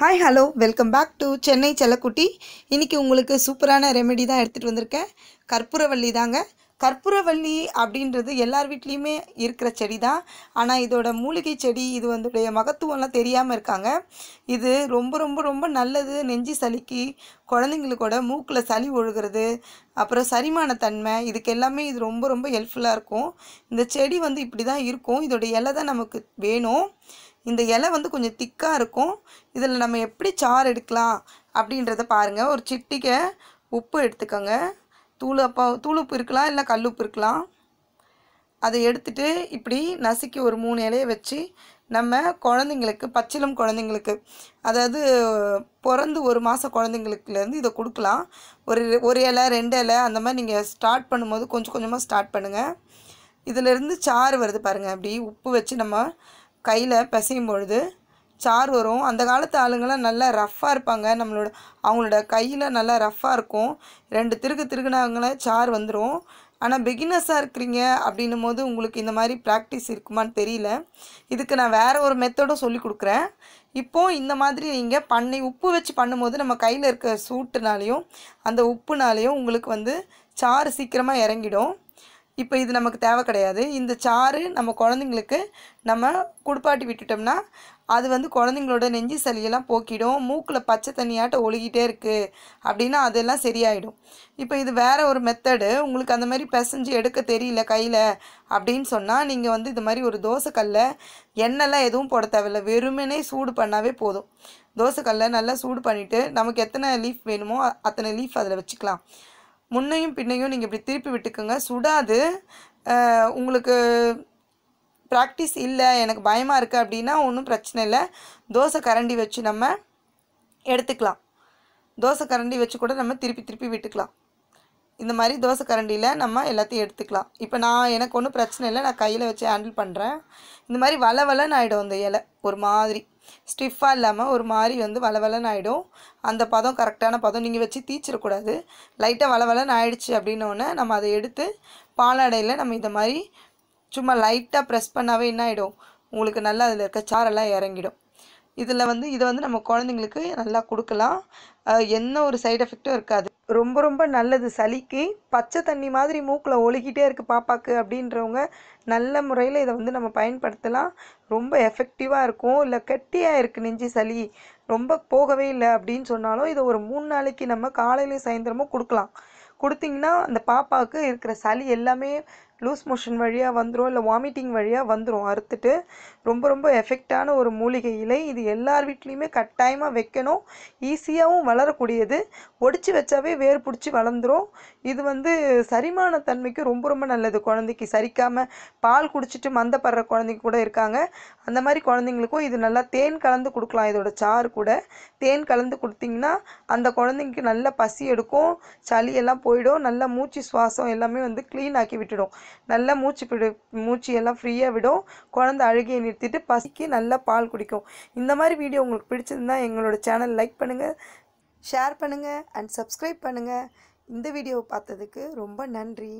hi hello welcome back to Chennai செல்லக்குட்டி இன்றைக்கி உங்களுக்கு சூப்பரான ரெமெடி தான் எடுத்துகிட்டு வந்திருக்கேன் கற்பூரவள்ளி தாங்க கற்பூரவள்ளி அப்படின்றது எல்லார் வீட்லேயுமே இருக்கிற செடி தான் ஆனால் இதோட மூலிகை செடி இது வந்துடைய மகத்துவம்லாம் தெரியாமல் இருக்காங்க இது ரொம்ப ரொம்ப ரொம்ப நல்லது நெஞ்சி சளிக்கு குழந்தைங்களுக்கூட மூக்கில் சளி ஒழுகிறது அப்புறம் சரிமான தன்மை இதுக்கு எல்லாமே இது ரொம்ப ரொம்ப ஹெல்ப்ஃபுல்லாக இருக்கும் இந்த செடி வந்து இப்படி தான் இருக்கும் இதோடய இலை தான் நமக்கு வேணும் இந்த இலை வந்து கொஞ்சம் திக்காக இருக்கும் இதில் நம்ம எப்படி சாறு எடுக்கலாம் அப்படின்றத பாருங்கள் ஒரு சிட்டிக்கை உப்பு எடுத்துக்கோங்க தூள் அப்போ உப்பு இருக்கலாம் இல்லை கல்லுப்பு இருக்கலாம் அதை எடுத்துகிட்டு இப்படி நசுக்கி ஒரு மூணு இலையை வச்சு நம்ம குழந்தைங்களுக்கு பச்சிலம் குழந்தைங்களுக்கு அதாவது பிறந்து ஒரு மாதம் குழந்தைங்களுக்குலேருந்து இதை கொடுக்கலாம் ஒரு ஒரு இலை ரெண்டு இலை அந்த மாதிரி நீங்கள் ஸ்டார்ட் பண்ணும்போது கொஞ்சம் கொஞ்சமாக ஸ்டார்ட் பண்ணுங்கள் இதிலேருந்து சாறு வருது பாருங்கள் அப்படி உப்பு வச்சு நம்ம கையில் பிசையும் பொழுது சார் வரும் அந்த காலத்து ஆளுங்களாம் நல்லா ரஃப்பாக இருப்பாங்க நம்மளோட அவங்களோட கையில் நல்லா ரஃப்பாக இருக்கும் ரெண்டு திருக்கு திருக்குனாங்களே சார் வந்துடும் ஆனால் பிகினர்ஸாக இருக்கிறீங்க அப்படின்னும் போது உங்களுக்கு இந்த மாதிரி ப்ராக்டிஸ் இருக்குமான்னு தெரியல இதுக்கு நான் வேறு ஒரு மெத்தடும் சொல்லி கொடுக்குறேன் இப்போது இந்த மாதிரி நீங்கள் பண்ணை உப்பு வச்சு பண்ணும்போது நம்ம கையில் இருக்க சூட்டுனாலேயும் அந்த உப்புனாலேயும் உங்களுக்கு வந்து சாறு சீக்கிரமாக இறங்கிடும் இப்போ இது நமக்கு தேவை கிடையாது இந்த சாறு நம்ம குழந்தைங்களுக்கு நம்ம குடுப்பாட்டி விட்டுட்டோம்னா அது வந்து குழந்தைங்களோட நெஞ்சு சளியெல்லாம் போக்கிடும் மூக்கில் பச்சை தண்ணியாட்ட ஒழுகிட்டே இருக்குது அப்படின்னா அதெல்லாம் சரியாயிடும் இப்போ இது வேறு ஒரு மெத்தடு உங்களுக்கு அந்த மாதிரி பிசைஞ்சு எடுக்க தெரியல கையில் அப்படின்னு சொன்னால் நீங்கள் வந்து இது மாதிரி ஒரு தோசைக்கல்ல எண்ணெய்லாம் எதுவும் போட தேவையில்ல வெறுமனே சூடு பண்ணாவே போதும் தோசைக்கல்லை நல்லா சூடு பண்ணிவிட்டு நமக்கு எத்தனை லீஃப் வேணுமோ அத்தனை லீஃப் அதில் வச்சுக்கலாம் முன்னையும் பின்னையும் நீங்கள் இப்படி திருப்பி விட்டுக்கோங்க சுடாது உங்களுக்கு ப்ராக்டிஸ் இல்லை எனக்கு பயமாக இருக்குது அப்படின்னா ஒன்றும் பிரச்சனை இல்லை தோசை கரண்டி வச்சு நம்ம எடுத்துக்கலாம் தோசை கரண்டி வச்சு கூட நம்ம திருப்பி திருப்பி விட்டுக்கலாம் இந்த மாதிரி தோசை கரண்டியில் நம்ம எல்லாத்தையும் எடுத்துக்கலாம் இப்போ நான் எனக்கு ஒன்றும் பிரச்சனை இல்லை நான் கையில் வச்சு ஹேண்டில் பண்ணுறேன் இந்த மாதிரி வள வளன்னு ஆகிடும் அந்த இலை ஒரு மாதிரி ஸ்டிஃபாக இல்லாமல் ஒரு மாதிரி வந்து வளவலன்னு ஆகிடும் அந்த பதம் கரெக்டான பதம் நீங்கள் வச்சு தீச்சிடக்கூடாது லைட்டாக வளவலன்னு ஆகிடுச்சு அப்படின்னோடனே நம்ம அதை எடுத்து பாலாடையில் நம்ம இந்த மாதிரி சும்மா லைட்டாக ப்ரெஸ் பண்ணாவே என்ன ஆகிடும் உங்களுக்கு நல்லா அதில் இருக்க சாரெல்லாம் இறங்கிடும் இதில் வந்து இதை வந்து நம்ம குழந்தைங்களுக்கு நல்லா கொடுக்கலாம் எந்த ஒரு சைடு எஃபெக்டும் இருக்காது ரொம்ப ரொம்ப நல்லது சளிக்கு பச்சை தண்ணி மாதிரி மூக்கில் ஒழுகிட்டே இருக்குது பாப்பாக்கு அப்படின்றவங்க நல்ல முறையில் இதை வந்து நம்ம பயன்படுத்தலாம் ரொம்ப எஃபெக்டிவாக இருக்கும் இல்லை கெட்டியாக இருக்குது நெஞ்சு சளி ரொம்ப போகவே இல்லை அப்படின்னு சொன்னாலும் இதை ஒரு மூணு நாளைக்கு நம்ம காலையிலையும் சாயந்தரமும் கொடுக்கலாம் கொடுத்தீங்கன்னா அந்த பாப்பாவுக்கு இருக்கிற சளி எல்லாமே லூஸ் மோஷன் வழியாக வந்துடும் இல்லை வாமிட்டிங் வழியாக வந்துடும் அறுத்துட்டு ரொம்ப ரொம்ப எஃபெக்டான ஒரு மூலிகை இலை இது எல்லார் வீட்லேயுமே கட்டாயமாக வைக்கணும் ஈஸியாகவும் வளரக்கூடியது ஒடிச்சு வச்சாவே வேர் பிடிச்சி வளர்ந்துடும் இது வந்து சரிமான தன்மைக்கு ரொம்ப ரொம்ப நல்லது குழந்தைக்கு சரிக்காமல் பால் குடிச்சிட்டு மந்தப்படுற குழந்தைங்க கூட இருக்காங்க அந்த மாதிரி குழந்தைங்களுக்கும் இது நல்லா தேன் கலந்து கொடுக்கலாம் இதோட சாறு கூட தேன் கலந்து கொடுத்தீங்கன்னா அந்த குழந்தைங்களுக்கு நல்லா பசி எடுக்கும் சளியெல்லாம் போயிடும் நல்லா மூச்சு சுவாசம் எல்லாமே வந்து க்ளீன் ஆக்கி விட்டுடும் நல்லா மூச்சு பிடி மூச்சு எல்லாம் ஃப்ரீயாக விடும் குழந்தை அழுகையை நிறுத்திட்டு பசிக்கு நல்லா பால் குடிக்கும் இந்த மாதிரி வீடியோ உங்களுக்கு பிடிச்சிருந்தா எங்களோட சேனல் லைக் பண்ணுங்கள் ஷேர் பண்ணுங்கள் அண்ட் சப்ஸ்கிரைப் பண்ணுங்கள் இந்த வீடியோவை பார்த்ததுக்கு ரொம்ப நன்றி